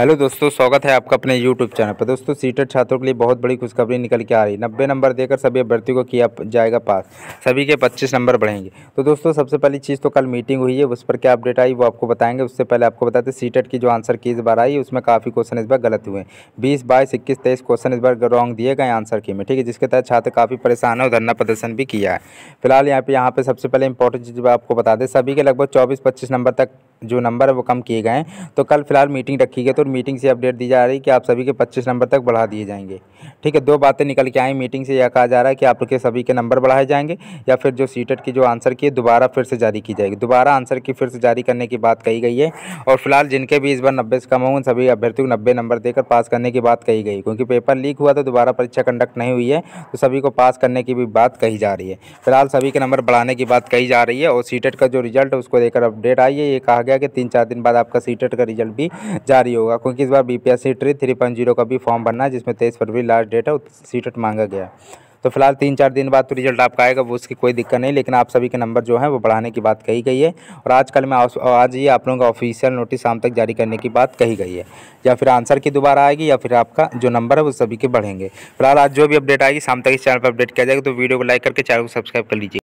hello दोस्तों स्वागत है आपका अपने यूट्यूब चैनल पर दोस्तों सीटेड छात्रों के लिए बहुत बड़ी खुशखबरी निकल के आ रही है नब्बे नंबर देकर सभी अभ्यर्थियों को किया जाएगा पास सभी के पच्चीस नंबर बढ़ेंगे तो दोस्तों सबसे पहली चीज़ तो कल मीटिंग हुई है उस पर क्या अपडेट आई वो आपको बताएंगे उससे पहले आपको बताते सीटेट की जो आंसर की इस बार आई उसमें काफ़ी क्वेश्चन इस बार गलत हुए बीस बाईस इक्कीस तेईस क्वेश्चन इस बार रॉन्ग दिए गए आंसर की में ठीक है जिसके तहत छात्र काफ़ी परेशान है और धरना प्रदर्शन भी किया है फिलहाल यहाँ पर यहाँ पर सबसे पहले इंपॉर्टेंट चीज़ आपको बता दें सभी के लगभग चौबीस पच्चीस नंबर तक जो नंबर है वो कम किए गए हैं तो कल फिलहाल मीटिंग रखी गई तो मीटिंग से अपडेट दी जा रही है कि आप सभी के पच्चीस नंबर तक बढ़ा दिए जाएंगे ठीक है दो बातें निकल के आई मीटिंग से यह कहा जा रहा है कि आप लोग सभी के नंबर बढ़ाए जाएंगे या फिर जो सीटेट की जो आंसर की है दोबारा फिर से जारी की जाएगी दोबारा आंसर की फिर से जारी करने की बात कही गई है और फिलहाल जिनके भी इस बार नब्बे से कम होंगे उन सभी अभ्यर्थियों को नब्बे नंबर देकर पास करने की बात कही गई क्योंकि पेपर लीक हुआ तो दोबारा परीक्षा कंडक्ट नहीं हुई है तो सभी को पास करने की भी बात कही जा रही है फिलहाल सभी के नंबर बढ़ाने की बात कही जा रही है और सीटेट का जो रिजल्ट है उसको देकर अपडेट आई है ये कहा गया कि तीन चार दिन बाद आपका सी e का रिजल्ट भी जारी होगा क्योंकि इस बार बी पी एस सी का भी फॉर्म भरना है जिसमें तेईस फरवरी लास्ट डेट है सी e मांगा गया तो फिलहाल तीन चार दिन बाद तो रिजल्ट आपका आएगा वो उसकी कोई दिक्कत नहीं लेकिन आप सभी के नंबर जो है वो बढ़ाने की बात कही गई है और आज कल में आज ये आप लोगों का ऑफिशियल नोटिस शाम तक जारी करने की बात कही गई है या फिर आंसर की दोबारा आएगी या फिर आपका जो नंबर है वो सभी के बढ़ेंगे फिलहाल आज जो भी अपडेट आएगी शाम तक इस चैनल पर अपडेट किया जाएगा तो वीडियो को लाइक करके चैनल को सब्सक्राइब कर लीजिए